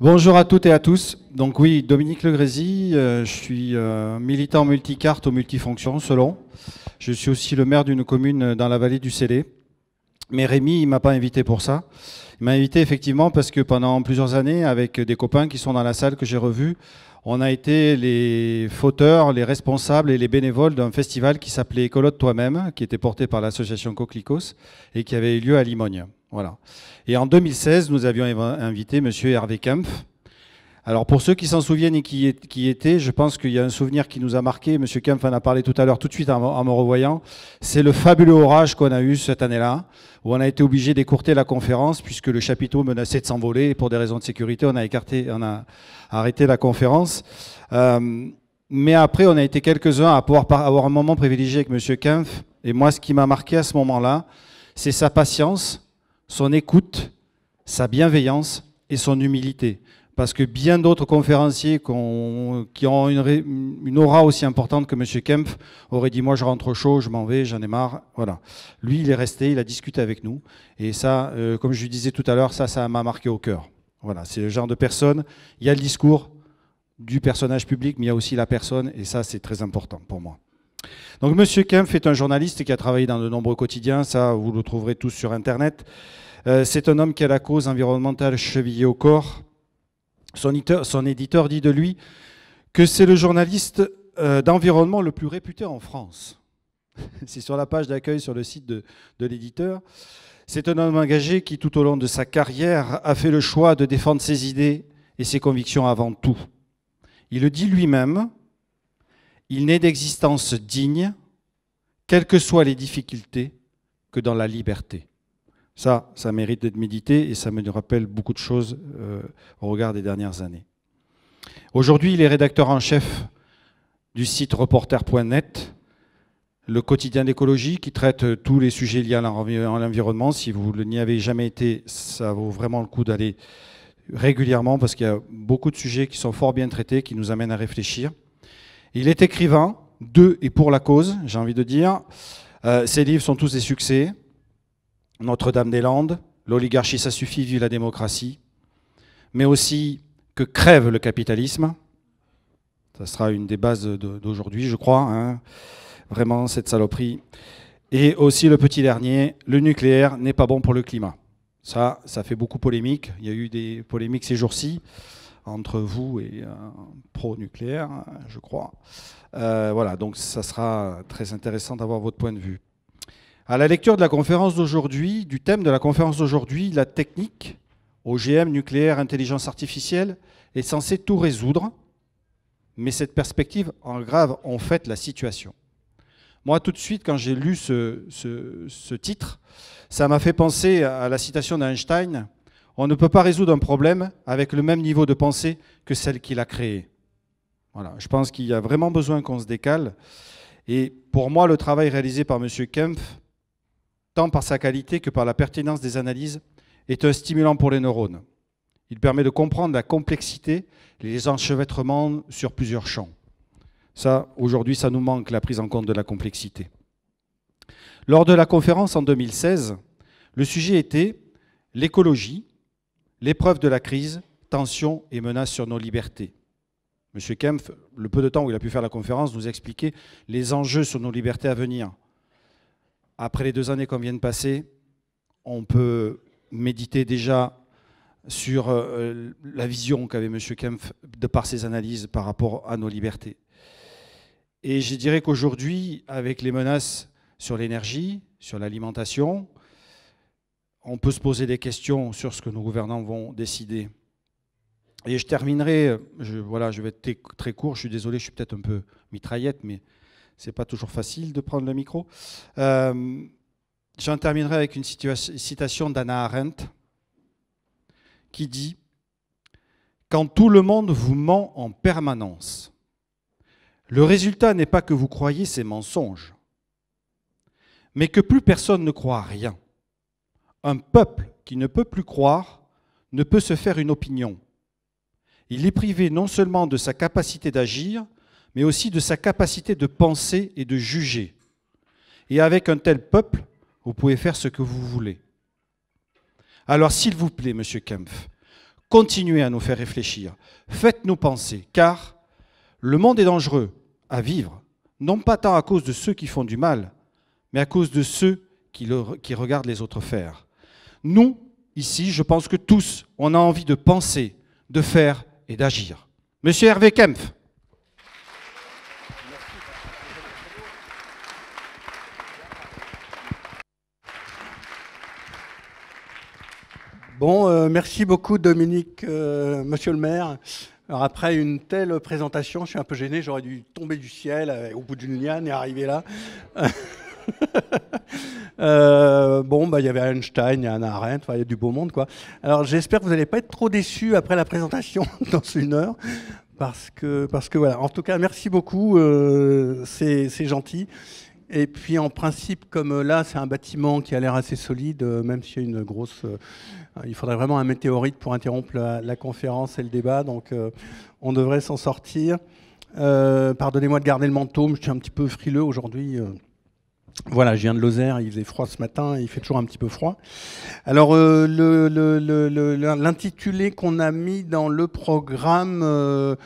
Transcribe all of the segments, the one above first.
Bonjour à toutes et à tous. Donc oui, Dominique Legrési, euh, je suis euh, militant multicarte ou multifonction selon. Je suis aussi le maire d'une commune euh, dans la vallée du Célé. Mais Rémi, il m'a pas invité pour ça. Il m'a invité effectivement parce que pendant plusieurs années, avec des copains qui sont dans la salle que j'ai revu, on a été les fauteurs, les responsables et les bénévoles d'un festival qui s'appelait Écolote Toi-même, qui était porté par l'association Coquelicos et qui avait eu lieu à Limogne. Voilà. Et en 2016, nous avions invité M. Hervé Kempf. Alors pour ceux qui s'en souviennent et qui, qui étaient, je pense qu'il y a un souvenir qui nous a marqué, M. Kempf en a parlé tout à l'heure, tout de suite en, me revoyant, c'est le fabuleux orage qu'on a eu cette année-là, où on a été obligé d'écourter la conférence, puisque le chapiteau menaçait de s'envoler, pour des raisons de sécurité, on a, écarté, on a arrêté la conférence. Euh, mais après, on a été quelques-uns à pouvoir avoir un moment privilégié avec M. Kempf, et moi, ce qui m'a marqué à ce moment-là, c'est sa patience, son écoute, sa bienveillance et son humilité. Parce que bien d'autres conférenciers qui ont une, aura aussi importante que M. Kempf auraient dit Moi, je rentre chaud, je m'en vais, j'en ai marre. Voilà. Lui, il est resté, il a discuté avec nous. Et ça, euh, comme je lui disais tout à l'heure, ça, ça m'a marqué au cœur. Voilà. C'est le genre de personne. Il y a le discours du personnage public, mais il y a aussi la personne. Et ça, c'est très important pour moi. Donc Monsieur Kempf est un journaliste qui a travaillé dans de nombreux quotidiens, ça vous le trouverez tous sur Internet. Euh, c'est un homme qui a la cause environnementale chevillée au corps. Son, éditeur, dit de lui que c'est le journaliste euh, d'environnement le plus réputé en France. c'est sur la page d'accueil sur le site de l'éditeur. C'est un homme engagé qui, tout au long de sa carrière, a fait le choix de défendre ses idées et ses convictions avant tout. Il le dit lui-même, il n'est d'existence digne, quelles que soient les difficultés, que dans la liberté. Ça, ça mérite d'être médité et ça me rappelle beaucoup de choses euh, au regard des dernières années. Aujourd'hui, il est rédacteur en chef du site reporter.net, le quotidien d'écologie qui traite euh, tous les sujets liés à l'environnement. Si vous n'y avez jamais été, ça vaut vraiment le coup d'aller régulièrement parce qu'il y a beaucoup de sujets qui sont fort bien traités, qui nous amènent à réfléchir. Il est écrivain de et pour la cause, j'ai envie de dire. Euh, ses livres sont tous des succès. Notre-Dame-des-Landes, L'oligarchie, ça suffit, vu la démocratie. Mais aussi que crève le capitalisme. Ça sera une des bases d'aujourd'hui, je crois. Hein. Vraiment, cette saloperie. Et aussi le petit dernier, le nucléaire n'est pas bon pour le climat. Ça, ça fait beaucoup polémique. Il y a eu des polémiques ces jours-ci entre vous et un pro-nucléaire, je crois. Euh, voilà, donc ça sera très intéressant d'avoir votre point de vue. À la lecture de la conférence d'aujourd'hui, du thème de la conférence d'aujourd'hui, la technique, OGM, nucléaire, intelligence artificielle, est censée tout résoudre, mais cette perspective grave en fait la situation. Moi, tout de suite, quand j'ai lu ce titre, ça m'a fait penser à la citation d'Einstein on ne peut pas résoudre un problème avec le même niveau de pensée que celle qu'il a créée. Voilà, je pense qu'il y a vraiment besoin qu'on se décale. Et pour moi, le travail réalisé par M. Kempf, tant par sa qualité que par la pertinence des analyses, est un stimulant pour les neurones. Il permet de comprendre la complexité les enchevêtrements sur plusieurs champs. Ça, aujourd'hui, ça nous manque, la prise en compte de la complexité. Lors de la conférence en 2016, le sujet était l'écologie l'épreuve de la crise, tensions et menaces sur nos libertés. M. Kempf, le peu de temps où il a pu faire la conférence, nous expliquait les enjeux sur nos libertés à venir. Après les deux années qu'on vient de passer, on peut méditer déjà sur euh, la vision qu'avait M. Kempf de par ses analyses par rapport à nos libertés. Et je dirais qu'aujourd'hui, avec les menaces sur l'énergie, sur l'alimentation, on peut se poser des questions sur ce que nos gouvernants vont décider. Et je terminerai, je, voilà, je vais être très court, je suis désolé, je suis peut-être un peu mitraillette, mais c'est pas toujours facile de prendre le micro. Euh, j'en terminerai avec une citation d'Anna Arendt qui dit Quand tout le monde vous ment en permanence, le résultat n'est pas que vous croyez ces mensonges, mais que plus personne ne croit à rien. Un peuple qui ne peut plus croire ne peut se faire une opinion. Il est privé non seulement de sa capacité d'agir, mais aussi de sa capacité de penser et de juger. Et avec un tel peuple, vous pouvez faire ce que vous voulez. Alors s'il vous plaît, Monsieur Kempf, continuez à nous faire réfléchir, faites-nous penser, car le monde est dangereux à vivre, non pas tant à cause de ceux qui font du mal, mais à cause de ceux qui, qui regardent les autres faire. Nous, ici, je pense que tous, on a envie de penser, de faire et d'agir. Monsieur Hervé Kempf. Bon, euh, merci beaucoup Dominique, euh, monsieur le maire. Alors après une telle présentation, je suis un peu gêné, j'aurais dû tomber du ciel euh, au bout d'une liane et arriver là. Euh, bon, bah, il y avait Einstein, il y a Anna Arendt, il y a du beau monde. quoi. Alors j'espère que vous n'allez pas être trop déçus après la présentation dans une heure. Parce que, parce que voilà. En tout cas, merci beaucoup. Euh, c'est gentil. Et puis en principe, comme euh, là, c'est un bâtiment qui a l'air assez solide, même s'il y a une grosse. il faudrait vraiment un météorite pour interrompre la, conférence et le débat. Donc on devrait s'en sortir. Pardonnez-moi de garder le manteau, mais je suis un petit peu frileux aujourd'hui. Voilà, je viens de Lozère, il faisait froid ce matin, il fait toujours un petit peu froid. Alors, euh, l'intitulé qu'on a mis dans le programme, euh,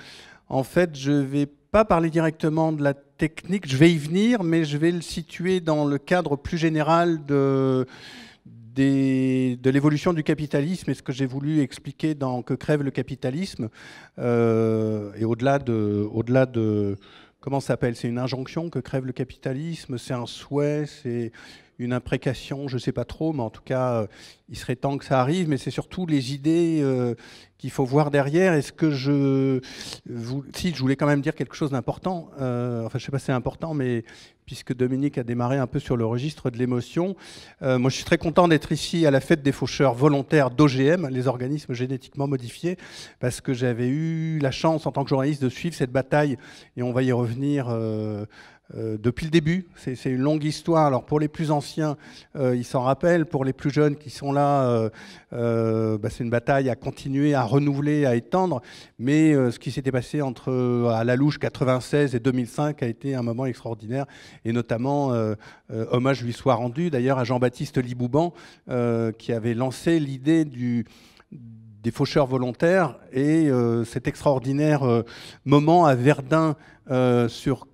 en fait, je ne vais pas parler directement de la technique, je vais y venir, mais je vais le situer dans le cadre plus général de, l'évolution du capitalisme et ce que j'ai voulu expliquer dans Que crève le capitalisme, euh, et au-delà de... Au -delà de comment ça s'appelle C'est une injonction que crève le capitalisme, c'est un souhait, c'est une imprécation, je ne sais pas trop, mais en tout cas, euh, il serait temps que ça arrive, mais c'est surtout les idées euh, qu'il faut voir derrière. Est-ce que je... Vous, si, je voulais quand même dire quelque chose d'important, euh, enfin je ne sais pas si c'est important, mais puisque Dominique a démarré un peu sur le registre de l'émotion, moi je suis très content d'être ici à la fête des faucheurs volontaires d'OGM, les organismes génétiquement modifiés, parce que j'avais eu la chance en tant que journaliste de suivre cette bataille, et on va y revenir euh, depuis le début. C'est une longue histoire. Alors pour les plus anciens, euh, ils s'en rappellent. Pour les plus jeunes qui sont là, euh, bah, c'est une bataille à continuer, à renouveler, à étendre. Mais ce qui s'était passé entre à la louche 96 et 2005 a été un moment extraordinaire. Et notamment, hommage lui soit rendu d'ailleurs à Jean-Baptiste Libouban, qui avait lancé l'idée du des faucheurs volontaires et cet extraordinaire moment à Verdun euh, sur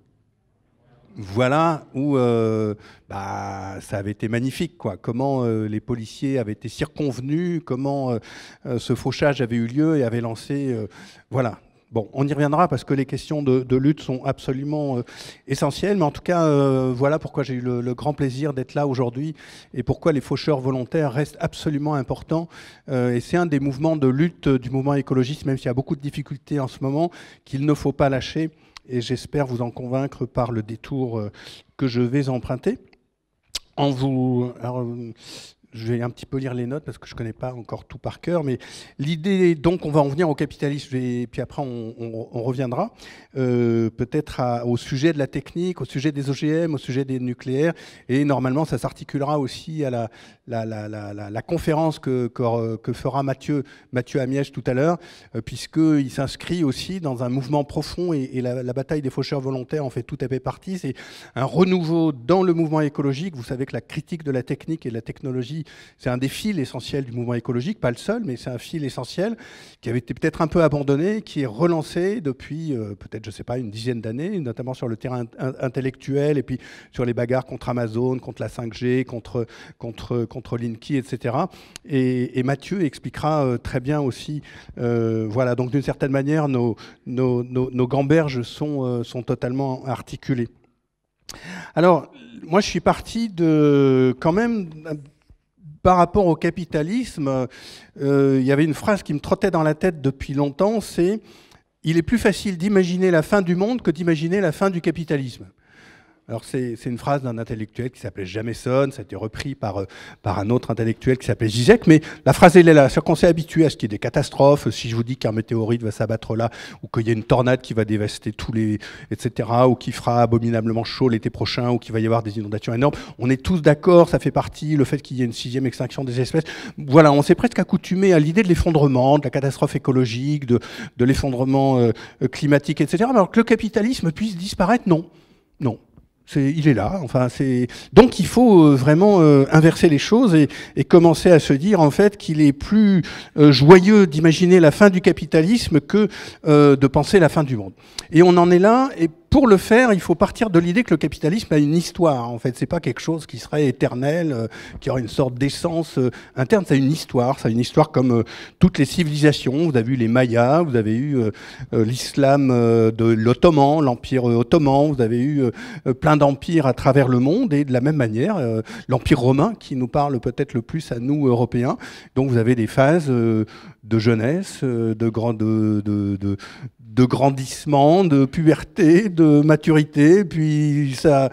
voilà où euh, bah, ça avait été magnifique, quoi. Comment euh, les policiers avaient été circonvenus, comment euh, ce fauchage avait eu lieu et avait lancé, voilà. Bon, on y reviendra parce que les questions de, lutte sont absolument essentielles, mais en tout cas, voilà pourquoi j'ai eu le, le, grand plaisir d'être là aujourd'hui et pourquoi les faucheurs volontaires restent absolument importants. et c'est un des mouvements de lutte du mouvement écologiste, même s'il y a beaucoup de difficultés en ce moment, qu'il ne faut pas lâcher et j'espère vous en convaincre par le détour euh, que je vais emprunter. En vous, euh, je vais un petit peu lire les notes parce que je ne connais pas encore tout par cœur, mais l'idée, donc on va en venir au capitalisme, et puis après on, reviendra euh, peut-être au sujet de la technique, au sujet des OGM, au sujet des nucléaires, et normalement ça s'articulera aussi à la, conférence que, fera Mathieu, Mathieu Amiège tout à l'heure, euh, puisque puisqu'il s'inscrit aussi dans un mouvement profond, et, et la, bataille des faucheurs volontaires en fait tout à fait partie, c'est un renouveau dans le mouvement écologique, vous savez que la critique de la technique et de la technologie c'est un des fils essentiels du mouvement écologique, pas le seul, mais c'est un fil essentiel qui avait été peut-être un peu abandonné, qui est relancé depuis euh, peut-être, je sais pas, une dizaine d'années, notamment sur le terrain intellectuel et puis sur les bagarres contre Amazon, contre la 5G, contre, contre, contre Linky, etc. Et, Mathieu expliquera euh, très bien aussi, euh, voilà, donc d'une certaine manière, nos, nos, nos, nos gamberges sont, sont totalement articulés. Alors, moi, je suis parti de quand même par rapport au capitalisme, euh, il y avait une phrase qui me trottait dans la tête depuis longtemps, c'est ⁇ Il est plus facile d'imaginer la fin du monde que d'imaginer la fin du capitalisme ⁇ alors c'est une phrase d'un intellectuel qui s'appelait Jameson, ça a été repris par, euh, par un autre intellectuel qui s'appelle Zizek, mais la phrase elle est là, c'est qu'on s'est habitué à ce qu'il y ait des catastrophes, si je vous dis qu'un météorite va s'abattre là, ou qu'il y a une tornade qui va dévaster tous les... etc., ou qui fera abominablement chaud l'été prochain, ou qu'il va y avoir des inondations énormes, on est tous d'accord, ça fait partie, le fait qu'il y ait une sixième extinction des espèces, voilà, on s'est presque accoutumé à l'idée de l'effondrement, de la catastrophe écologique, de, l'effondrement euh, climatique, etc., alors que le capitalisme puisse disparaître, non. Non, il est là. Enfin, c'est donc il faut euh, vraiment euh, inverser les choses et, commencer à se dire en fait qu'il est plus euh, joyeux d'imaginer la fin du capitalisme que de penser la fin du monde. Et on en est là. Et pour le faire, il faut partir de l'idée que le capitalisme a une histoire. En fait, c'est pas quelque chose qui serait éternel, euh, qui aurait une sorte d'essence euh, interne. Ça a une histoire. Ça a une histoire comme euh, toutes les civilisations. Vous avez eu les Mayas, vous avez eu l'islam de l'Ottoman, l'Empire ottoman. Vous avez eu plein d'empires à travers le monde et de la même manière, l'Empire romain qui nous parle peut-être le plus à nous Européens. Donc, vous avez des phases de jeunesse, de, grande, de, de, de grandissement, de puberté, de maturité, puis ça,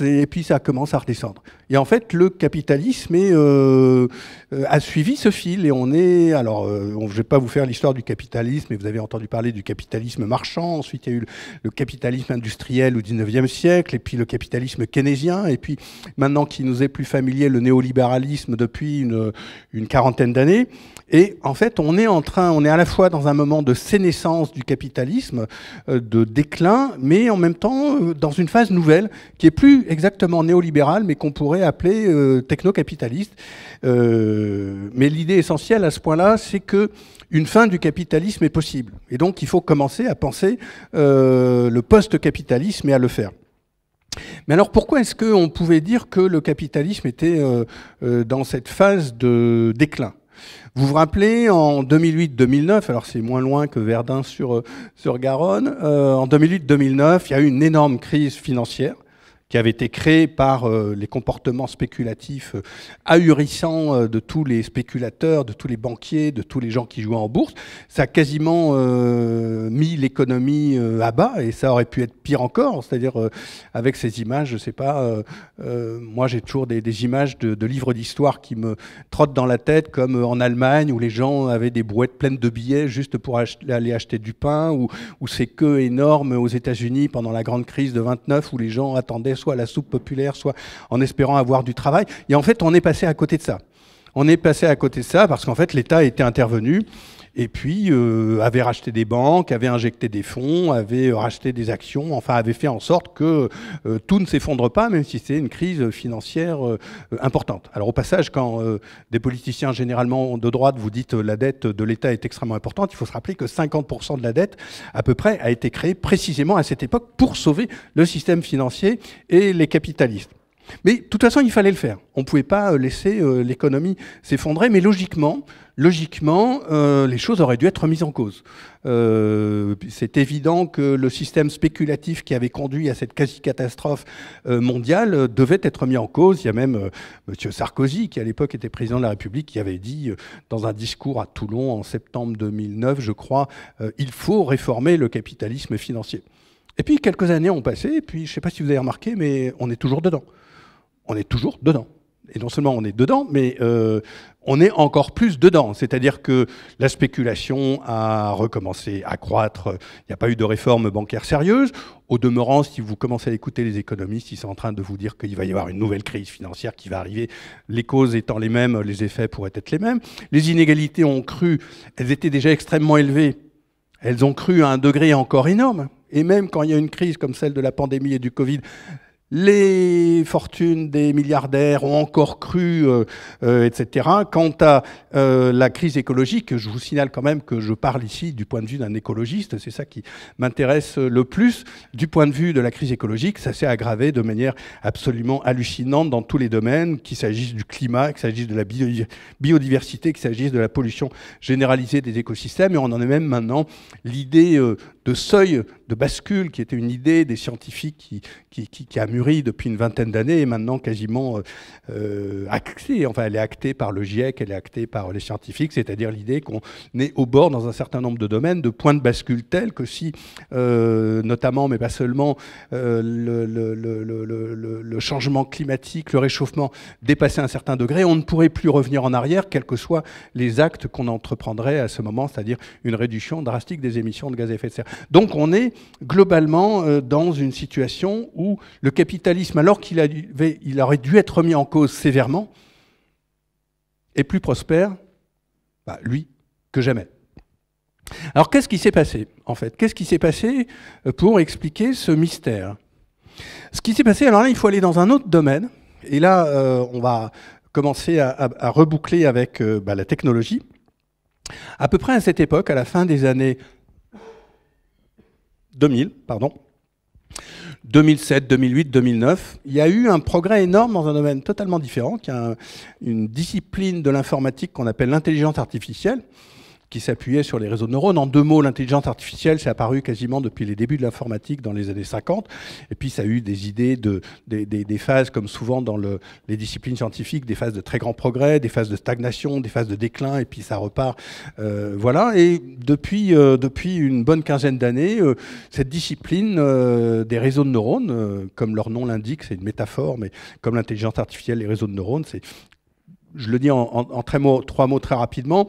et puis ça commence à redescendre. Et en fait, le capitalisme euh, euh, a suivi ce fil et on est. Alors, euh, je ne vais pas vous faire l'histoire du capitalisme, mais vous avez entendu parler du capitalisme marchand. Ensuite, il y a eu le, capitalisme industriel au 19e siècle, et puis le capitalisme keynésien, et puis maintenant qui nous est plus familier, le néolibéralisme depuis une, quarantaine d'années. Et en fait, on est en train, on est à la fois dans un moment de sénescence du capitalisme euh, de déclin, mais en même temps euh, dans une phase nouvelle qui est plus exactement néolibérale, mais qu'on pourrait appeler euh, techno-capitaliste. mais l'idée essentielle à ce point-là, c'est que une fin du capitalisme est possible. Et donc, il faut commencer à penser le post-capitalisme et à le faire. Mais alors pourquoi est-ce qu'on pouvait dire que le capitalisme était dans cette phase de déclin vous vous rappelez, en 2008-2009, alors c'est moins loin que Verdun sur, euh, sur Garonne, euh, en 2008-2009, il y a eu une énorme crise financière qui avait été créé par euh, les comportements spéculatifs euh, ahurissants euh, de tous les spéculateurs, de tous les banquiers, de tous les gens qui jouaient en bourse. Ça a quasiment mis l'économie à bas et ça aurait pu être pire encore. C'est-à-dire, avec ces images, je ne sais pas, moi j'ai toujours des, images de, livres d'histoire qui me trottent dans la tête, comme en Allemagne où les gens avaient des brouettes pleines de billets juste pour aller acheter du pain, ou, ou ces queues énormes aux États-Unis pendant la grande crise de 29 où les gens attendaient soit à la soupe populaire, soit en espérant avoir du travail. Et en fait, on est passé à côté de ça. On est passé à côté de ça parce qu'en fait, l'État était intervenu et puis euh, avait racheté des banques, avait injecté des fonds, avait euh, racheté des actions, enfin avait fait en sorte que euh, tout ne s'effondre pas, même si c'est une crise financière importante. Alors au passage, quand des politiciens généralement de droite vous dites la dette de l'État est extrêmement importante, il faut se rappeler que 50% de la dette à peu près a été créée précisément à cette époque pour sauver le système financier et les capitalistes. Mais de toute façon, il fallait le faire. On ne pouvait pas euh, laisser euh, l'économie s'effondrer, mais logiquement, logiquement euh, les choses auraient dû être mises en cause. c'est évident que le système spéculatif qui avait conduit à cette quasi-catastrophe mondiale devait être mis en cause. Il y a même M. Sarkozy, qui à l'époque était président de la République, qui avait dit dans un discours à Toulon en septembre 2009, je crois, il faut réformer le capitalisme financier. Et puis quelques années ont passé, et puis je ne sais pas si vous avez remarqué, mais on est toujours dedans on est toujours dedans. Et non seulement on est dedans, mais euh, on est encore plus dedans. C'est-à-dire que la spéculation a recommencé à croître. Il n'y a pas eu de réforme bancaire sérieuse. Au demeurant, si vous commencez à écouter les économistes, ils sont en train de vous dire qu'il va y avoir une nouvelle crise financière qui va arriver. Les causes étant les mêmes, les effets pourraient être les mêmes. Les inégalités ont cru. Elles étaient déjà extrêmement élevées. Elles ont cru à un degré encore énorme. Et même quand il y a une crise comme celle de la pandémie et du Covid, les fortunes des milliardaires ont encore cru, euh, euh, etc. Quant à euh, la crise écologique, je vous signale quand même que je parle ici du point de vue d'un écologiste, c'est ça qui m'intéresse le plus. Du point de vue de la crise écologique, ça s'est aggravé de manière absolument hallucinante dans tous les domaines, qu'il s'agisse du climat, qu'il s'agisse de la biodiversité, qu'il s'agisse de la pollution généralisée des écosystèmes, et on en est même maintenant l'idée de seuil, de bascule, qui était une idée des scientifiques qui, qui, qui, qui depuis une vingtaine d'années et maintenant quasiment euh, euh, actée. Enfin, elle est actée par le GIEC, elle est actée par les scientifiques, c'est-à-dire l'idée qu'on est au bord dans un certain nombre de domaines de points de bascule tels que si, euh, notamment, mais pas seulement, le, changement climatique, le réchauffement dépassait un certain degré, on ne pourrait plus revenir en arrière, quels que soient les actes qu'on entreprendrait à ce moment, c'est-à-dire une réduction drastique des émissions de gaz à effet de serre. Donc on est globalement dans une situation où le capital alors qu'il il aurait dû être remis en cause sévèrement, est plus prospère, bah, lui, que jamais. Alors qu'est-ce qui s'est passé, en fait Qu'est-ce qui s'est passé euh, pour expliquer ce mystère Ce qui s'est passé, alors là, il faut aller dans un autre domaine, et là, euh, on va commencer à, reboucler avec euh, bah, la technologie. À peu près à cette époque, à la fin des années 2000, pardon, 2007, 2008, 2009, il y a eu un progrès énorme dans un domaine totalement différent, qui est une discipline de l'informatique qu'on appelle l'intelligence artificielle, qui s'appuyait sur les réseaux de neurones. En deux mots, l'intelligence artificielle, c'est apparu quasiment depuis les débuts de l'informatique dans les années 50. Et puis, ça a eu des idées, de, des, des, des phases, comme souvent dans les disciplines scientifiques, des phases de très grand progrès, des phases de stagnation, des phases de déclin, et puis ça repart. Euh, voilà. Et depuis, euh, depuis une bonne quinzaine d'années, euh, cette discipline des réseaux de neurones, comme leur nom l'indique, c'est une métaphore, mais comme l'intelligence artificielle, les réseaux de neurones, c'est je le dis en, très mots, trois mots très rapidement,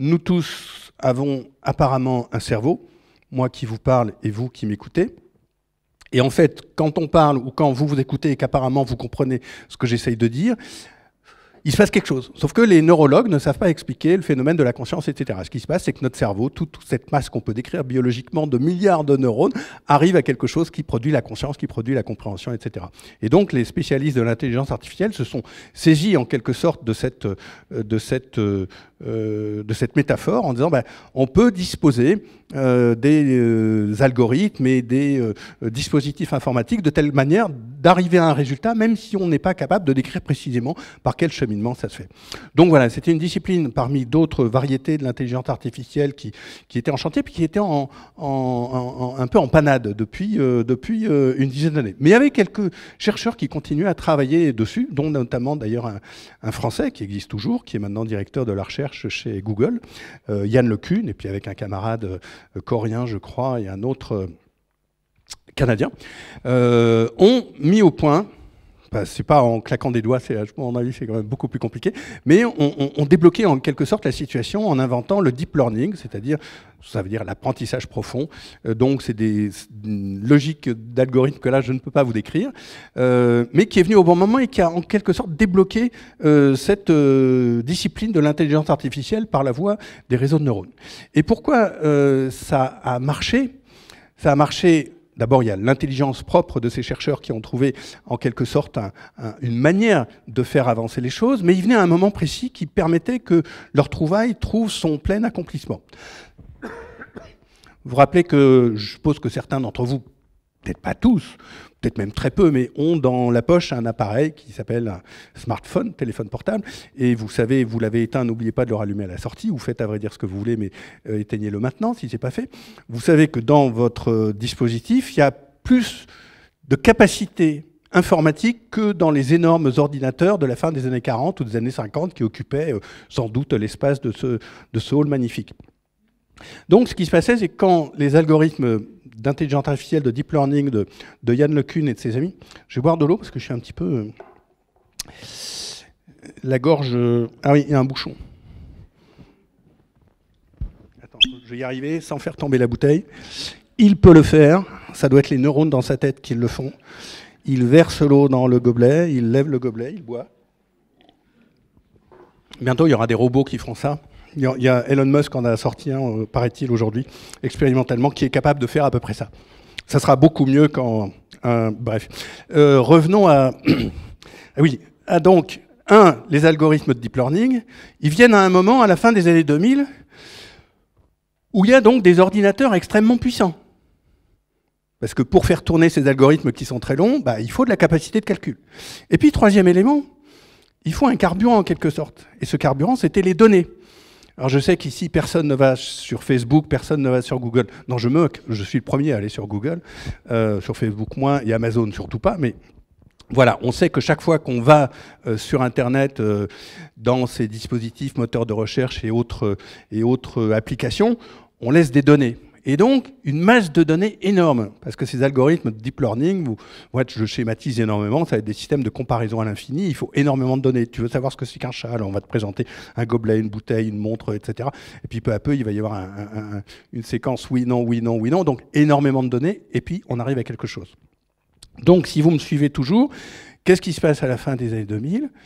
nous tous avons apparemment un cerveau, moi qui vous parle et vous qui m'écoutez. Et en fait, quand on parle ou quand vous vous écoutez et qu'apparemment vous comprenez ce que j'essaye de dire, il se passe quelque chose. Sauf que les neurologues ne savent pas expliquer le phénomène de la conscience, etc. Ce qui se passe, c'est que notre cerveau, toute, cette masse qu'on peut décrire biologiquement de milliards de neurones, arrive à quelque chose qui produit la conscience, qui produit la compréhension, etc. Et donc, les spécialistes de l'intelligence artificielle se sont saisis en quelque sorte de cette, euh, de cette euh, euh, de cette métaphore en disant ben, on peut disposer euh, des euh, algorithmes et des dispositifs informatiques de telle manière d'arriver à un résultat, même si on n'est pas capable de décrire précisément par quel cheminement ça se fait. Donc voilà, c'était une discipline parmi d'autres variétés de l'intelligence artificielle qui, était en chantier, puis qui était un peu en panade depuis, une dizaine d'années. Mais il y avait quelques chercheurs qui continuaient à travailler dessus, dont notamment d'ailleurs un Français qui existe toujours, qui est maintenant directeur de la recherche chez Google, euh, Yann Lecune, et puis avec un camarade euh, coréen, je crois, et un autre euh, canadien, ont mis au point ce bah, c'est pas en claquant des doigts, c'est, à mon avis, c'est quand même beaucoup plus compliqué. Mais on, on, on, débloquait en quelque sorte la situation en inventant le deep learning, c'est-à-dire, ça veut dire l'apprentissage profond. Euh, donc, c'est des logiques d'algorithmes que là, je ne peux pas vous décrire, euh, mais qui est venu au bon moment et qui a en quelque sorte débloqué euh, cette discipline de l'intelligence artificielle par la voie des réseaux de neurones. Et pourquoi ça a marché Ça a marché D'abord, il y a l'intelligence propre de ces chercheurs qui ont trouvé en quelque sorte une manière de faire avancer les choses, mais ils venaient à un moment précis qui permettait que leur trouvaille trouve son plein accomplissement. Vous rappelez que je suppose que certains d'entre vous peut-être pas tous, peut-être même très peu, mais ont dans la poche un appareil qui s'appelle un smartphone, téléphone portable, et vous savez, vous l'avez éteint, n'oubliez pas de le rallumer à la sortie, ou faites à vrai dire ce que vous voulez, mais euh, éteignez-le maintenant si ce n'est pas fait. Vous savez que dans votre euh, dispositif, il y a plus de capacités informatique que dans les énormes ordinateurs de la fin des années 40 ou des années 50 qui occupaient euh, sans doute l'espace de ce, de ce hall magnifique. Donc ce qui se passait, c'est que quand les algorithmes d'intelligence artificielle, de deep learning, de, Yann Lecune et de ses amis. Je vais boire de l'eau parce que je suis un petit peu. Euh, la gorge. Euh, ah oui, il y a un bouchon. Attends, je vais y arriver sans faire tomber la bouteille. Il peut le faire. Ça doit être les neurones dans sa tête qui le font. Il verse l'eau dans le gobelet, il lève le gobelet, il boit. Bientôt, il y aura des robots qui feront ça. Il y a Elon Musk en a sorti un, euh, paraît-il, aujourd'hui, expérimentalement, qui est capable de faire à peu près ça. Ça sera beaucoup mieux quand... bref. Euh, revenons à... Ah oui, à donc, un, les algorithmes de deep learning, ils viennent à un moment, à la fin des années 2000, où il y a donc des ordinateurs extrêmement puissants. Parce que pour faire tourner ces algorithmes qui sont très longs, bah, il faut de la capacité de calcul. Et puis, troisième élément, il faut un carburant en quelque sorte. Et ce carburant, c'était les données. Alors je sais qu'ici, personne ne va sur Facebook, personne ne va sur Google. Non, je moque, je suis le premier à aller sur Google, euh, sur Facebook moins, et Amazon surtout pas, mais voilà, on sait que chaque fois qu'on va euh, sur Internet, euh, dans ces dispositifs, moteurs de recherche et autres, et autres applications, on laisse des données. Et donc, une masse de données énorme, parce que ces algorithmes de deep learning, vous, je schématise énormément, ça va être des systèmes de comparaison à l'infini, il faut énormément de données. Tu veux savoir ce que c'est qu'un chat, on va te présenter un gobelet, une bouteille, une montre, etc. Et puis peu à peu, il va y avoir une séquence oui, non, oui, non, oui, non, donc énormément de données, et puis on arrive à quelque chose. Donc, si vous me suivez toujours, qu'est-ce qui se passe à la fin des années 2000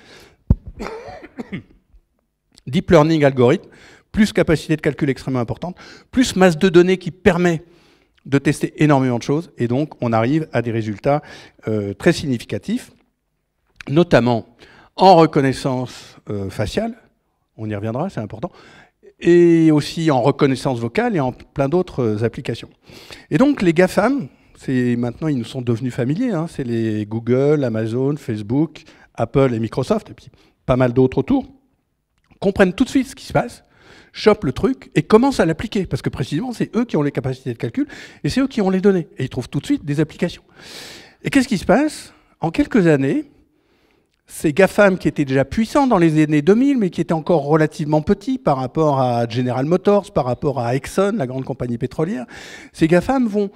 Deep learning algorithme plus capacité de calcul extrêmement importante, plus masse de données qui permet de tester énormément de choses, et donc on arrive à des résultats euh, très significatifs, notamment en reconnaissance euh, faciale, on y reviendra, c'est important, et aussi en reconnaissance vocale et en plein d'autres applications. Et donc les GAFAM, maintenant ils nous sont devenus familiers, hein. c'est les Google, Amazon, Facebook, Apple et Microsoft, et puis pas mal d'autres autour, comprennent tout de suite ce qui se passe, chopent le truc et commence à l'appliquer, parce que précisément, c'est eux qui ont les capacités de calcul et c'est eux qui ont les données. Et ils trouvent tout de suite des applications. Et qu'est-ce qui se passe En quelques années, ces GAFAM qui étaient déjà puissants dans les années 2000, mais qui étaient encore relativement petits par rapport à General Motors, par rapport à Exxon, la grande compagnie pétrolière, ces GAFAM vont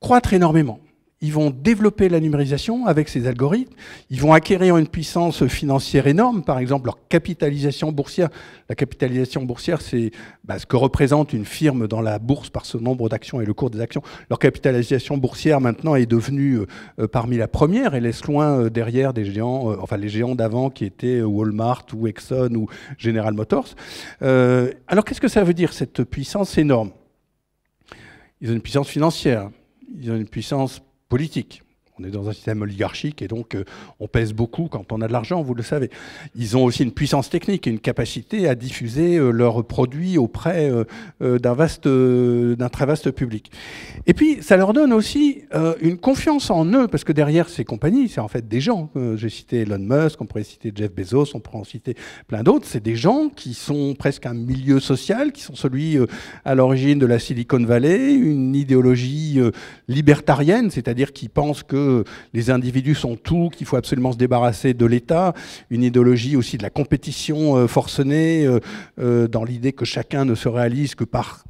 croître énormément ils vont développer la numérisation avec ces algorithmes, ils vont acquérir une puissance financière énorme, par exemple leur capitalisation boursière. La capitalisation boursière, c'est bah, ce que représente une firme dans la bourse par ce nombre d'actions et le cours des actions. Leur capitalisation boursière maintenant est devenue euh, euh, parmi la première et laisse loin euh, derrière des géants, enfin les géants d'avant qui étaient Walmart ou Exxon ou General Motors. alors qu'est-ce que ça veut dire cette puissance énorme Ils ont une puissance financière, ils ont une puissance politique. On est dans un système oligarchique et donc euh, on pèse beaucoup quand on a de l'argent, vous le savez. Ils ont aussi une puissance technique et une capacité à diffuser euh, leurs produits auprès euh, d'un vaste, d'un très vaste public. Et puis ça leur donne aussi une confiance en eux parce que derrière ces compagnies, c'est en fait des gens. J'ai cité Elon Musk, on pourrait citer Jeff Bezos, on pourrait en citer plein d'autres. C'est des gens qui sont presque un milieu social, qui sont celui à l'origine de la Silicon Valley, une idéologie libertarienne, c'est-à-dire qui pensent que les individus sont tout, qu'il faut absolument se débarrasser de l'État, une idéologie aussi de la compétition euh, forcenée, euh, euh, dans l'idée que chacun ne se réalise que par,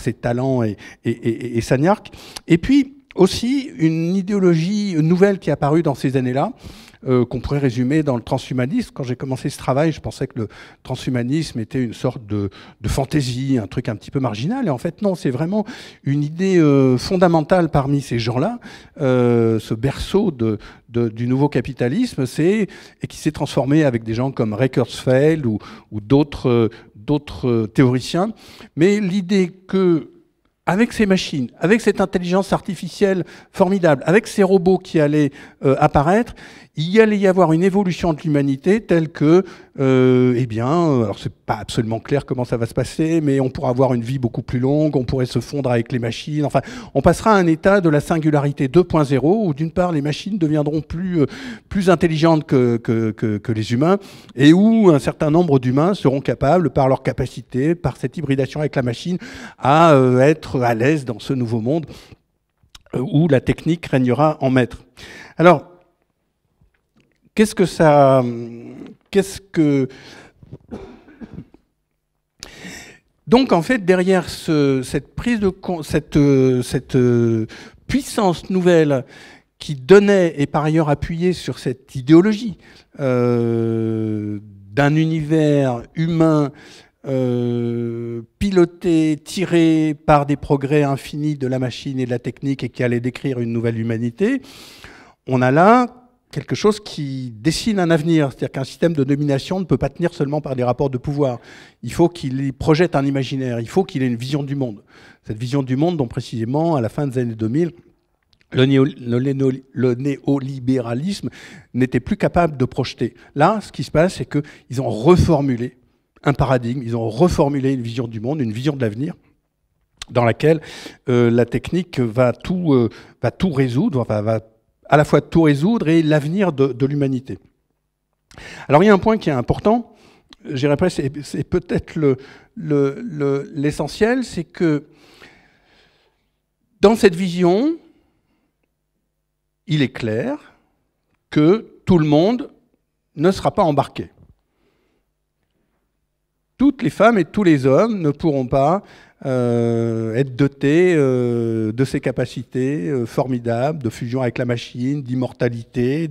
ses talents et, et, sa niarque. Et puis aussi une idéologie nouvelle qui est apparue dans ces années-là, euh, qu'on pourrait résumer dans le transhumanisme. Quand j'ai commencé ce travail, je pensais que le transhumanisme était une sorte de, fantaisie, un truc un petit peu marginal. Et en fait, non, c'est vraiment une idée euh, fondamentale parmi ces gens-là, euh, ce berceau du nouveau capitalisme, et qui s'est transformé avec des gens comme Ray ou, d'autres théoriciens. Mais l'idée que avec ces machines, avec cette intelligence artificielle formidable, avec ces robots qui allaient apparaître, il y allait y avoir une évolution de l'humanité telle que, euh, eh bien, alors c'est pas absolument clair comment ça va se passer, mais on pourra avoir une vie beaucoup plus longue, on pourrait se fondre avec les machines. Enfin, on passera à un état de la singularité 2.0 où d'une part les machines deviendront plus euh, plus intelligentes que que, les humains et où un certain nombre d'humains seront capables, par leur capacité, par cette hybridation avec la machine, à euh, être à l'aise dans ce nouveau monde où la technique régnera en maître. Alors Qu'est-ce que ça. Qu'est-ce que. Donc, en fait, derrière cette prise de. cette, cette puissance nouvelle qui donnait et par ailleurs appuyait sur cette idéologie euh, d'un univers humain euh, piloté, tiré par des progrès infinis de la machine et de la technique et qui allait décrire une nouvelle humanité, on a là quelque chose qui dessine un avenir. C'est-à-dire qu'un système de domination ne peut pas tenir seulement par des rapports de pouvoir. Il faut qu'il projette un imaginaire, il faut qu'il ait une vision du monde. Cette vision du monde dont précisément, à la fin des années 2000, le, néolibéralisme n'était plus capable de projeter. Là, ce qui se passe, c'est qu'ils ont reformulé un paradigme, ils ont reformulé une vision du monde, une vision de l'avenir dans laquelle euh, la technique va tout, résoudre, euh, va tout résoudre, à la fois tout résoudre et l'avenir de, l'humanité. Alors il y a un point qui est important, j'irai après, c'est peut-être l'essentiel, c'est que dans cette vision, il est clair que tout le monde ne sera pas embarqué. Toutes les femmes et tous les hommes ne pourront pas euh, être doté euh, de ses capacités euh, formidables, de fusion avec la machine, d'immortalité,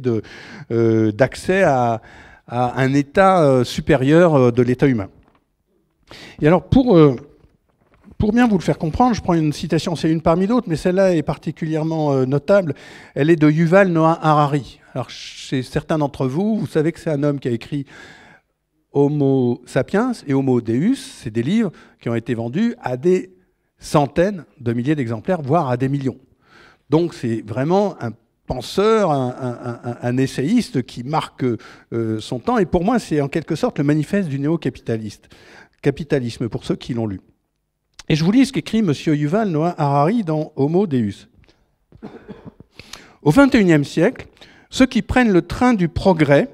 d'accès à, à, un état supérieur de l'état humain. Et alors pour, pour bien vous le faire comprendre, je prends une citation, c'est une parmi d'autres, mais celle-là est particulièrement notable. Elle est de Yuval Noah Harari. Alors chez certains d'entre vous, vous savez que c'est un homme qui a écrit Homo sapiens et Homo Deus, c'est des livres qui ont été vendus à des centaines de milliers d'exemplaires, voire à des millions. Donc c'est vraiment un penseur, un, essayiste qui marque euh, son temps. Et pour moi, c'est en quelque sorte le manifeste du néo-capitaliste. Capitalisme, pour ceux qui l'ont lu. Et je vous lis ce qu'écrit M. Yuval Noah Harari dans Homo Deus. Au XXIe siècle, ceux qui prennent le train du progrès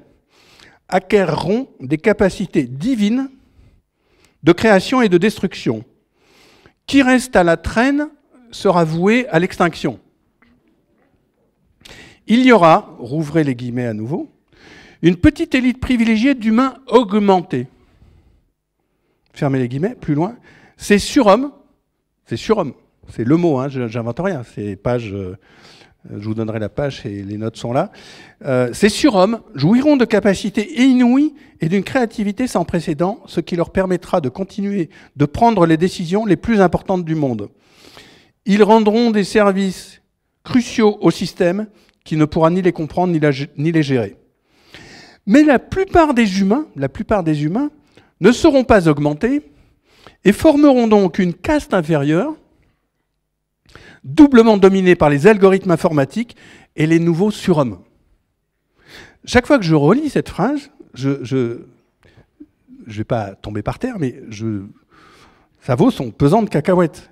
acquerront des capacités divines de création et de destruction. Qui reste à la traîne sera voué à l'extinction. Il y aura, rouvrez les guillemets à nouveau, une petite élite privilégiée d'humains augmentés. Fermez les guillemets, plus loin. c'est surhomme. c'est surhomme. c'est le mot, hein, j'invente rien, c'est page euh, euh, je vous donnerai la page et les notes sont là. Euh, ces surhommes jouiront de capacités inouïes et d'une créativité sans précédent, ce qui leur permettra de continuer de prendre les décisions les plus importantes du monde. Ils rendront des services cruciaux au système qui ne pourra ni les comprendre ni, ni les gérer. Mais la plupart des humains, la plupart des humains ne seront pas augmentés et formeront donc une caste inférieure doublement dominé par les algorithmes informatiques et les nouveaux surhommes. Chaque fois que je relis cette phrase, je ne vais pas tomber par terre, mais je, ça vaut son pesant de cacahuètes.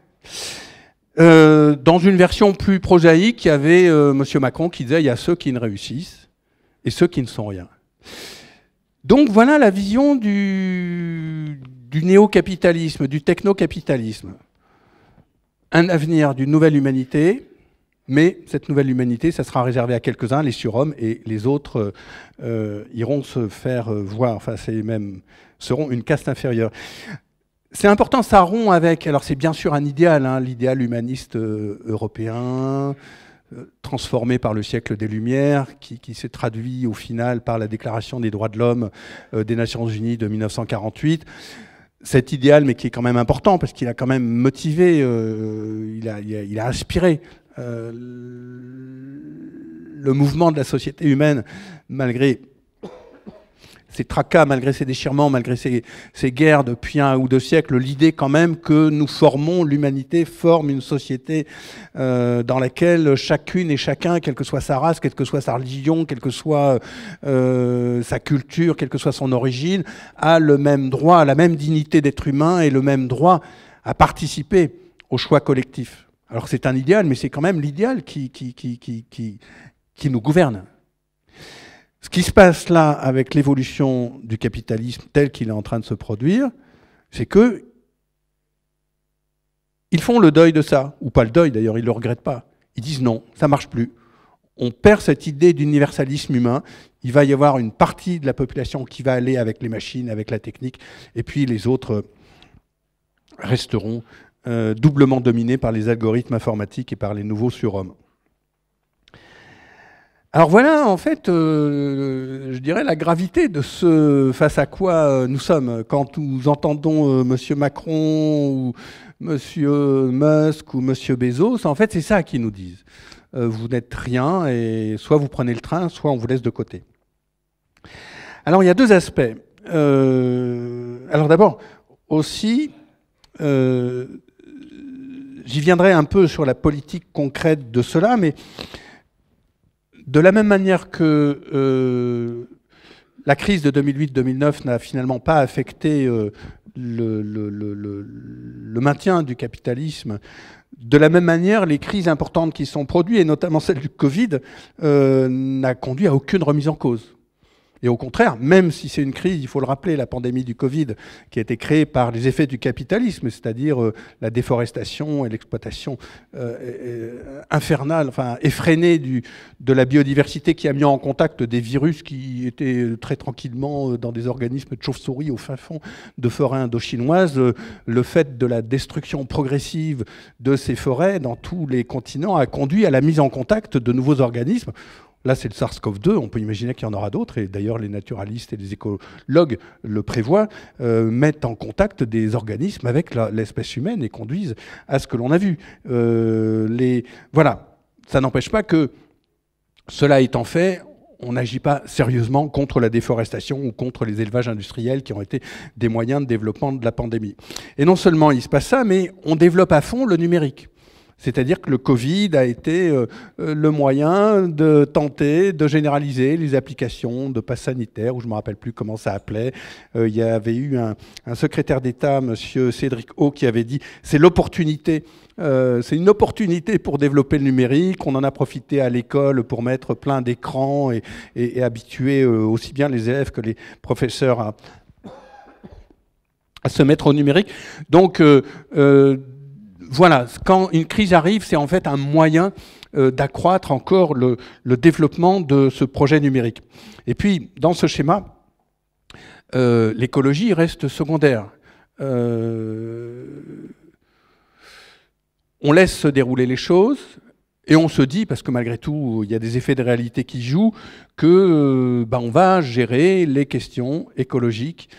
Euh, dans une version plus prosaïque, il y avait euh, Monsieur M. Macron qui disait il y a ceux qui ne réussissent et ceux qui ne sont rien. Donc voilà la vision du, du néo-capitalisme, du techno-capitalisme un avenir d'une nouvelle humanité, mais cette nouvelle humanité, ça sera réservé à quelques-uns, les surhommes, et les autres euh, iront se faire euh, voir, enfin, c'est même, seront une caste inférieure. C'est important, ça rompt avec, alors c'est bien sûr un idéal, hein, l'idéal humaniste euh, européen, transformé par le siècle des Lumières, qui, qui s'est traduit au final par la Déclaration des droits de l'homme des Nations Unies de 1948 cet idéal, mais qui est quand même important, parce qu'il a quand même motivé, euh, il, a, il, a, il, a, inspiré euh, le mouvement de la société humaine, malgré ces tracas, malgré ses déchirements, malgré ces guerres depuis un ou deux siècles, l'idée quand même que nous formons, l'humanité forme une société euh, dans laquelle chacune et chacun, quelle que soit sa race, quelle que soit sa religion, quelle que soit euh, sa culture, quelle que soit son origine, a le même droit, la même dignité d'être humain et le même droit à participer au choix collectif. Alors c'est un idéal, mais c'est quand même l'idéal qui nous gouverne. Ce qui se passe là avec l'évolution du capitalisme tel qu'il est en train de se produire, c'est que ils font le deuil de ça, ou pas le deuil d'ailleurs, ils ne le regrettent pas. Ils disent non, ça ne marche plus. On perd cette idée d'universalisme humain. Il va y avoir une partie de la population qui va aller avec les machines, avec la technique, et puis les autres resteront euh, doublement dominés par les algorithmes informatiques et par les nouveaux surhommes. Alors voilà, en fait, euh, je dirais la gravité de ce face à quoi euh, nous sommes. Quand nous entendons euh, Monsieur Macron ou Monsieur Musk ou Monsieur Bezos, en fait, c'est ça qu'ils nous disent. vous n'êtes rien et soit vous prenez le train, soit on vous laisse de côté. Alors il y a deux aspects. alors d'abord, aussi, j'y viendrai un peu sur la politique concrète de cela, mais de la même manière que euh, la crise de 2008-2009 n'a finalement pas affecté euh, le, maintien du capitalisme, de la même manière, les crises importantes qui sont produites, et notamment celle du Covid, n'ont euh, n'a conduit à aucune remise en cause. Et au contraire, même si c'est une crise, il faut le rappeler, la pandémie du Covid, qui a été créée par les effets du capitalisme, c'est-à-dire euh, la déforestation et l'exploitation euh, infernale, enfin effrénée de la biodiversité qui a mis en contact des virus qui étaient euh, très tranquillement dans des organismes de chauves-souris au fin fond de forêts indochinoises. Le fait de la destruction progressive de ces forêts dans tous les continents a conduit à la mise en contact de nouveaux organismes Là, c'est le SARS-CoV-2. On peut imaginer qu'il y en aura d'autres. Et d'ailleurs, les naturalistes et les écologues le prévoient, euh, mettent en contact des organismes avec l'espèce humaine et conduisent à ce que l'on a vu. Euh, les... Voilà. Ça n'empêche pas que, cela étant fait, on n'agit pas sérieusement contre la déforestation ou contre les élevages industriels qui ont été des moyens de développement de la pandémie. Et non seulement il se passe ça, mais on développe à fond le numérique. C'est-à-dire que le Covid a été euh, euh, le moyen de tenter de généraliser les applications de passe sanitaire, ou je ne me rappelle plus comment ça appelait. Euh, il y avait eu un, secrétaire d'État, M. Cédric O, qui avait dit c'est l'opportunité c'est une opportunité pour développer le numérique. On en a profité à l'école pour mettre plein d'écrans et, habituer aussi bien les élèves que les professeurs à, se mettre au numérique. Donc, voilà, quand une crise arrive, c'est en fait un moyen euh, d'accroître encore le, développement de ce projet numérique. Et puis, dans ce schéma, euh, l'écologie reste secondaire. Euh, on laisse se dérouler les choses, et on se dit, parce que malgré tout, il y a des effets de réalité qui jouent, que ben, on va gérer les questions écologiques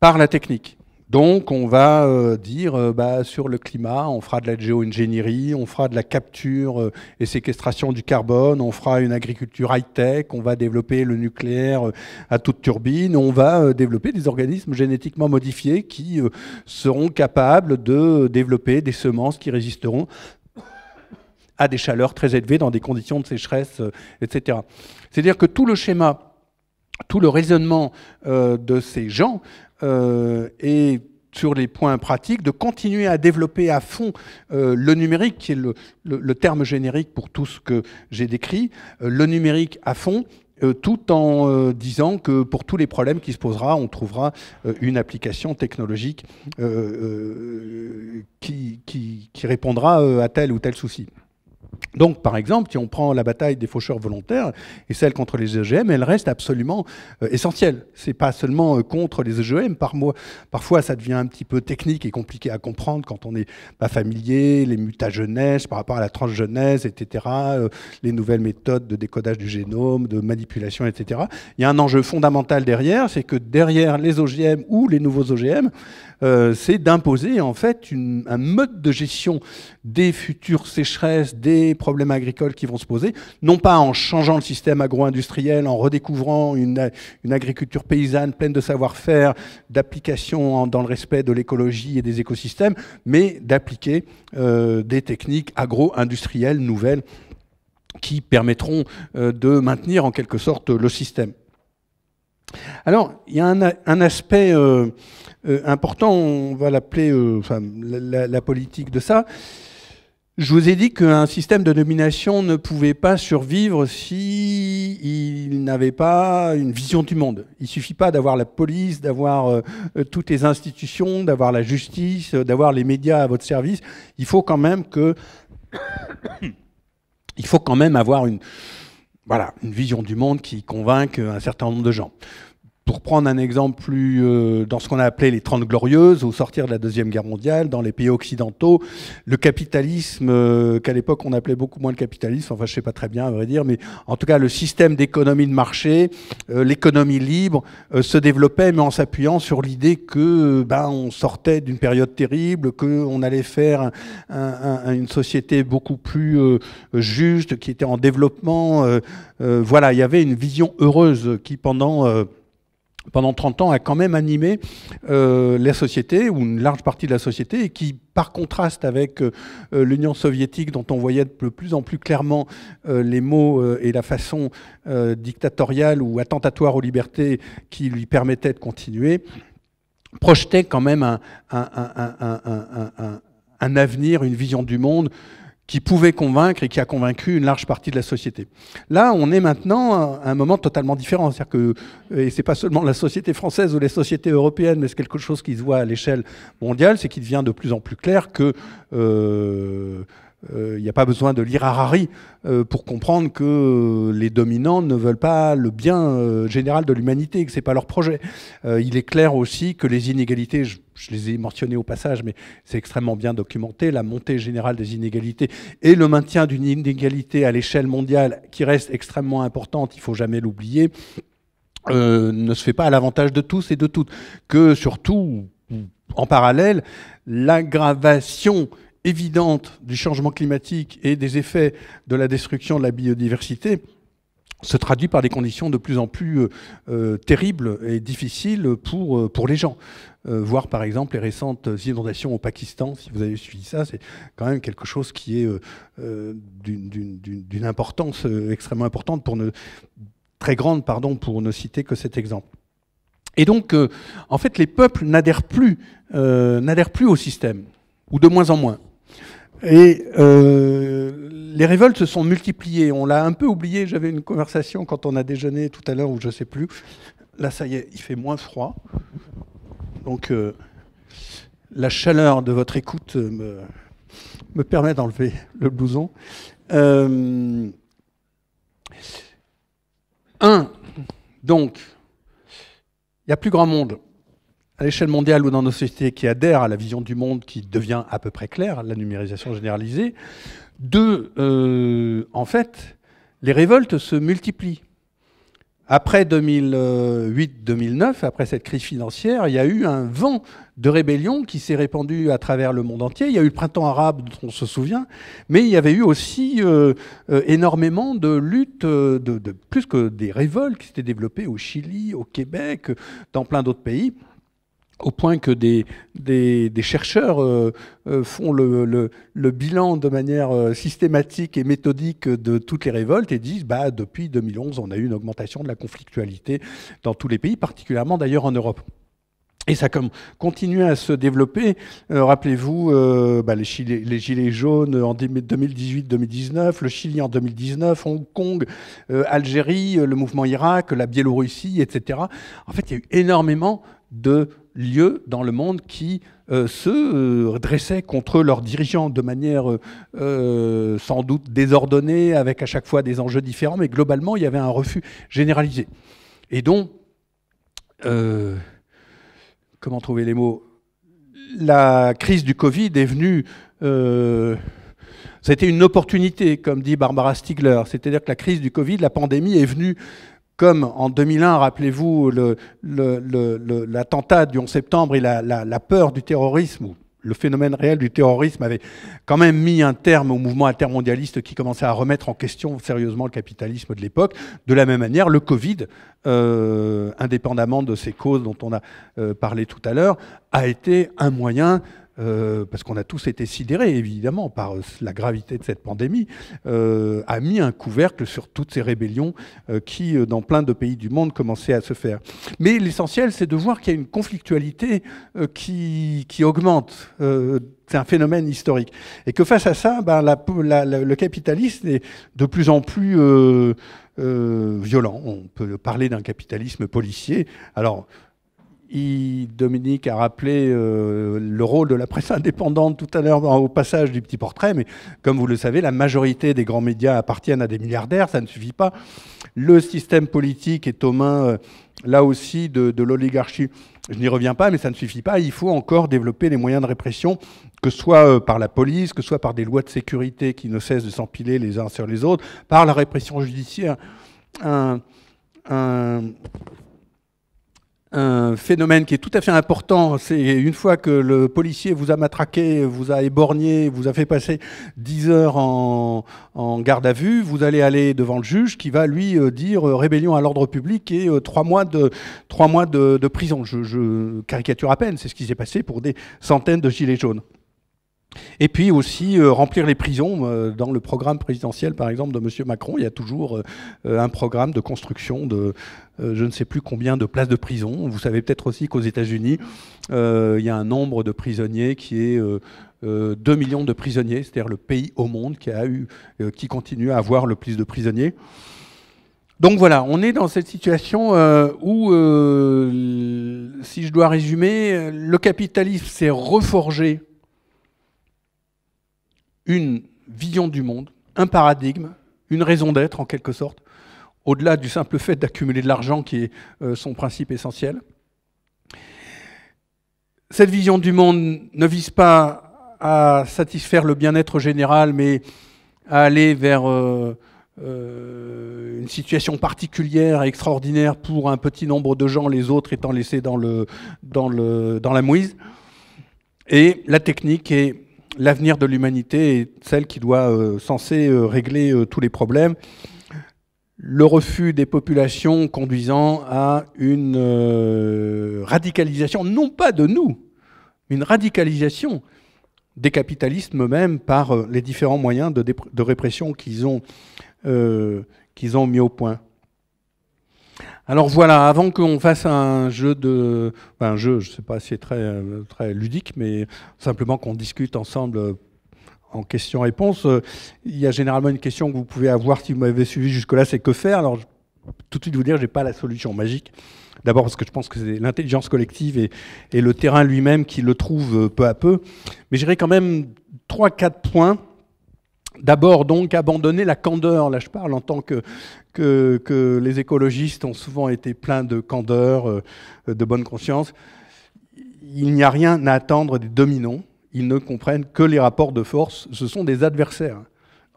par la technique. Donc on va euh, dire euh, bah, sur le climat, on fera de la géo-ingénierie, on fera de la capture euh, et séquestration du carbone, on fera une agriculture high-tech, on va développer le nucléaire à toute turbine, on va développer des organismes génétiquement modifiés qui seront capables de développer des semences qui résisteront à des chaleurs très élevées dans des conditions de sécheresse, etc. C'est-à-dire que tout le schéma tout le raisonnement de ces gens euh, et sur les points pratiques, de continuer à développer à fond euh, le numérique, qui est le, terme générique pour tout ce que j'ai décrit, euh, le numérique à fond, tout en disant que pour tous les problèmes qui se posera, on trouvera une application technologique qui, répondra à tel ou tel souci. Donc, par exemple, si on prend la bataille des faucheurs volontaires et celle contre les OGM e elle reste absolument euh, essentielle. C'est pas seulement euh, contre les OGM e Par mois. parfois, ça devient un petit peu technique et compliqué à comprendre quand on n'est pas familier, les mutagenèses par rapport à la transgenèse, etc., euh, les nouvelles méthodes de décodage du génome, de manipulation, etc. Il y a un enjeu fondamental derrière, c'est que derrière les OGM e ou les nouveaux OGM, c'est d'imposer en fait un mode de gestion des futures sécheresses, des problèmes agricoles qui vont se poser, non pas en changeant le système agro-industriel, en redécouvrant une, agriculture paysanne pleine de savoir-faire, d'application dans le respect de l'écologie et des écosystèmes, mais d'appliquer euh, des techniques agro-industrielles nouvelles qui permettront euh, de maintenir en quelque sorte le système. Alors, il y a un, aspect euh, important, on va l'appeler la, politique de ça, je vous ai dit qu'un système de domination ne pouvait pas survivre si n'avait pas une vision du monde. Il suffit pas d'avoir la police, d'avoir euh, euh, toutes les institutions, d'avoir la justice, euh, d'avoir les médias à votre service. Il faut quand même que il faut quand même avoir une voilà, une vision du monde qui convainque un certain nombre de gens pour prendre un exemple plus euh, dans ce qu'on a appelé les Trente Glorieuses, au sortir de la Deuxième Guerre mondiale, dans les pays occidentaux, le capitalisme, euh, qu'à l'époque on appelait beaucoup moins le capitalisme, enfin je sais pas très bien à vrai dire, mais en tout cas le système d'économie de marché, euh, l'économie libre, se développait, mais en s'appuyant sur l'idée que ben, on sortait d'une période terrible, qu'on allait faire une société beaucoup plus juste, qui était en développement. voilà, il y avait une vision heureuse qui pendant pendant 30 ans, a quand même animé euh, la société, ou une large partie de la société, et qui, par contraste avec euh, euh, l'Union soviétique, dont on voyait de plus en plus clairement les mots et la façon dictatoriale ou attentatoire aux libertés qui lui permettaient de continuer, projetait quand même un avenir, une vision du monde qui pouvait convaincre et qui a convaincu une large partie de la société. Là, on est maintenant à un moment totalement différent. C'est-à-dire que, euh, et c'est pas seulement la société française ou les sociétés européennes, mais c'est quelque chose qui se voit à l'échelle mondiale, c'est qu'il devient de plus en plus clair que euh, il euh, n'y a pas besoin de lire Harari euh, pour comprendre que euh, les dominants ne veulent pas le bien général de l'humanité que ce n'est pas leur projet. il est clair aussi que les inégalités, je, les ai mentionnées au passage, mais c'est extrêmement bien documenté, la montée générale des inégalités et le maintien d'une inégalité à l'échelle mondiale qui reste extrêmement importante, il faut jamais l'oublier, ne se fait pas à l'avantage de tous et de toutes. Que surtout, en parallèle, l'aggravation évidente du changement climatique et des effets de la destruction de la biodiversité se traduit par des conditions de plus en plus euh, euh, terribles et difficiles pour, euh, pour les gens. voir par exemple les récentes inondations au Pakistan, si vous avez suivi ça, c'est quand même quelque chose qui est d'une importance extrêmement importante, pour ne, très grande, pardon, pour ne citer que cet exemple. Et donc, en fait, les peuples n'adhèrent plus, n'adhèrent plus au système, ou de moins en moins. Et euh, les révoltes se sont multipliées. On l'a un peu oublié. J'avais une conversation quand on a déjeuné tout à l'heure, ou je ne sais plus. Là, ça y est, il fait moins froid. Donc, euh, la chaleur de votre écoute me, permet d'enlever le blouson. Euh, un, donc, il n'y a plus grand monde à l'échelle mondiale ou dans nos sociétés qui adhèrent à la vision du monde qui devient à peu près claire, la numérisation généralisée. Deux, euh, en fait, les révoltes se multiplient. Après 2008-2009, après cette crise financière, il y a eu un vent de rébellion qui s'est répandu à travers le monde entier. Il y a eu le printemps arabe dont on se souvient, mais il y avait eu aussi euh, euh, énormément de luttes, plus que des révoltes qui s'étaient développées au Chili, au Québec, dans plein d'autres pays au point que des, des, chercheurs euh, euh, font le, bilan de manière euh, systématique et méthodique de toutes les révoltes et disent bah, depuis 2011, on a eu une augmentation de la conflictualité dans tous les pays, particulièrement d'ailleurs en Europe. Et ça continue à se développer. Rappelez-vous bah, les, Gilets jaunes en 2018-2019, le Chili en 2019, Hong Kong, Algérie, le mouvement Irak, la Biélorussie, etc. En fait, il y a eu énormément de lieux dans le monde qui euh, se euh, dressaient contre leurs dirigeants de manière euh, sans doute désordonnée, avec à chaque fois des enjeux différents, mais globalement, il y avait un refus généralisé. Et donc, comment trouver les mots La crise du Covid est venue... C'était une opportunité, comme dit Barbara Stiegler. C'est-à-dire que la crise du Covid, la pandémie est venue comme en 2001, rappelez-vous, l'attentat du 11 septembre et la, peur du terrorisme, le phénomène réel du terrorisme avait quand même mis un terme au mouvement intermondialiste qui commençait à remettre en question sérieusement le capitalisme de l'époque. De la même manière, le Covid, euh, indépendamment de ces causes dont on a euh, parlé tout à l'heure, a été un moyen euh, parce qu'on a tous été sidérés évidemment par euh, la gravité de cette pandémie, euh, a mis un couvercle sur toutes ces rébellions qui, dans plein de pays du monde, commençaient à se faire. Mais l'essentiel, c'est de voir qu'il y a une conflictualité qui, qui, augmente c'est un phénomène historique. Et que face à ça, ben, la, le capitalisme est de plus en plus violent. On peut parler d'un capitalisme policier. Alors, Dominique a rappelé euh, le rôle de la presse indépendante tout à l'heure au passage du petit portrait, mais comme vous le savez, la majorité des grands médias appartiennent à des milliardaires, ça ne suffit pas. Le système politique est aux mains, euh, là aussi, de, l'oligarchie. Je n'y reviens pas, mais ça ne suffit pas. Il faut encore développer les moyens de répression, que ce soit euh, par la police, que ce soit par des lois de sécurité qui ne cessent de s'empiler les uns sur les autres, par la répression judiciaire. un un phénomène qui est tout à fait important, c'est une fois que le policier vous a matraqué, vous a éborgné, vous a fait passer 10 heures en, garde à vue, vous allez aller devant le juge qui va lui euh, dire euh, rébellion à l'ordre public et euh, trois mois de, 3 mois de, prison. je, caricature à peine, c'est ce qui s'est passé pour des centaines de gilets jaunes. Et puis aussi euh, remplir les prisons. Euh, dans le programme présidentiel, par exemple, de M. Macron, il y a toujours euh, un programme de construction de je ne sais plus combien de places de prison. Vous savez peut-être aussi qu'aux États-Unis, il y a un nombre de prisonniers qui est 2 millions de prisonniers, c'est-à-dire le pays au monde qui, a eu, qui continue à avoir le plus de prisonniers. Donc voilà, on est dans cette situation où, si je dois résumer, le capitalisme s'est reforgé une vision du monde, un paradigme, une raison d'être en quelque sorte, au-delà du simple fait d'accumuler de l'argent qui est euh, son principe essentiel. Cette vision du monde ne vise pas à satisfaire le bien-être général, mais à aller vers euh, euh, une situation particulière, extraordinaire pour un petit nombre de gens, les autres étant laissés dans, le, dans, le, dans la mouise. Et la technique est l'avenir de l'humanité est celle qui doit euh, censer euh, régler euh, tous les problèmes. Le refus des populations conduisant à une radicalisation, non pas de nous, mais une radicalisation des capitalistes eux-mêmes par les différents moyens de, répression qu'ils ont mis au point. Alors voilà, avant qu'on fasse un jeu de, un jeu, je sais pas si c'est très très ludique, mais simplement qu'on discute ensemble euh, en questions-réponses. Euh, il y a généralement une question que vous pouvez avoir si vous m'avez suivi jusque-là, c'est que faire. Alors tout de suite vous dire, j'ai pas la solution magique. D'abord parce que je pense que c'est l'intelligence collective et, le terrain lui-même qui le trouve euh, peu à peu. Mais j'irai quand même trois-quatre points D'abord, donc, abandonner la candeur. Là, je parle en tant que, que, les écologistes ont souvent été pleins de candeur, euh, de bonne conscience. Il n'y a rien à attendre des dominants. Ils ne comprennent que les rapports de force. Ce sont des adversaires.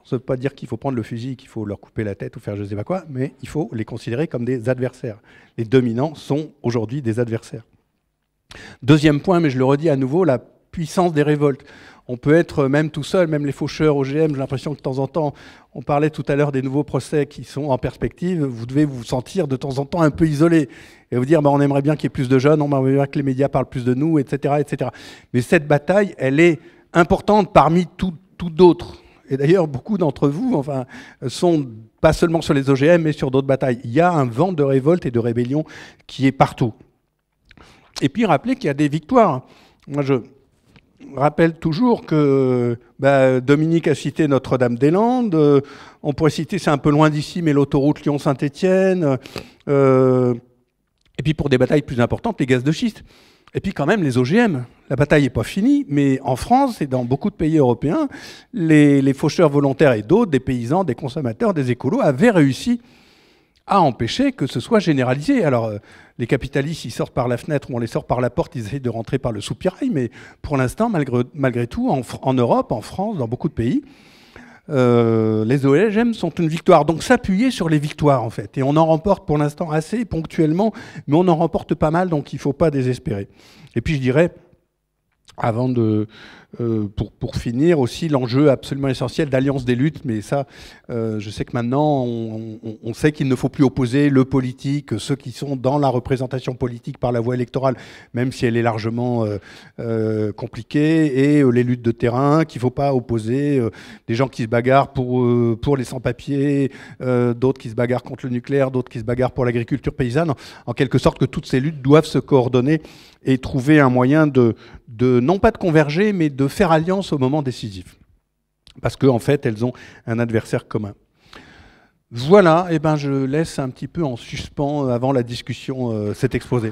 Ça ne veut pas dire qu'il faut prendre le fusil, qu'il faut leur couper la tête ou faire je ne sais pas quoi, mais il faut les considérer comme des adversaires. Les dominants sont aujourd'hui des adversaires. Deuxième point, mais je le redis à nouveau, la puissance des révoltes. On peut être même tout seul, même les faucheurs OGM, j'ai l'impression que de temps en temps, on parlait tout à l'heure des nouveaux procès qui sont en perspective, vous devez vous sentir de temps en temps un peu isolé et vous dire bah, on aimerait bien qu'il y ait plus de jeunes, on aimerait bien que les médias parlent plus de nous, etc. etc. Mais cette bataille, elle est importante parmi tout, tout d'autres. Et d'ailleurs, beaucoup d'entre vous enfin, sont pas seulement sur les OGM, mais sur d'autres batailles. Il y a un vent de révolte et de rébellion qui est partout. Et puis, rappelez qu'il y a des victoires. Moi, je, rappelle toujours que bah, Dominique a cité Notre-Dame-des-Landes. Euh, on pourrait citer, c'est un peu loin d'ici, mais l'autoroute Lyon-Saint-Étienne. Euh, et puis pour des batailles plus importantes, les gaz de schiste. Et puis quand même les OGM. La bataille n'est pas finie, mais en France et dans beaucoup de pays européens, les, les faucheurs volontaires et d'autres, des paysans, des consommateurs, des écolos, avaient réussi à empêcher que ce soit généralisé. Alors, euh, les capitalistes, ils sortent par la fenêtre ou on les sort par la porte, ils essayent de rentrer par le soupirail, mais pour l'instant, malgré, tout, en, Europe, en France, dans beaucoup de pays, euh, les OLGM sont une victoire. Donc s'appuyer sur les victoires en fait. Et on en remporte pour l'instant assez ponctuellement, mais on en remporte pas mal, donc il ne faut pas désespérer. Et puis je dirais, avant de, euh, pour, finir aussi, l'enjeu absolument essentiel d'alliance des luttes, mais ça, euh, je sais que maintenant, on, sait qu'il ne faut plus opposer le politique, ceux qui sont dans la représentation politique par la voie électorale, même si elle est largement euh, compliquée, et les luttes de terrain, qu'il ne faut pas opposer des gens qui se bagarrent pour, les sans-papiers, d'autres qui se bagarrent contre le nucléaire, d'autres qui se bagarrent pour l'agriculture paysanne, en quelque sorte que toutes ces luttes doivent se coordonner et trouver un moyen de, non pas de converger, mais de faire alliance au moment décisif. Parce qu'en fait, elles ont un adversaire commun. Voilà, et eh ben je laisse un petit peu en suspens avant la discussion, euh, cet exposé.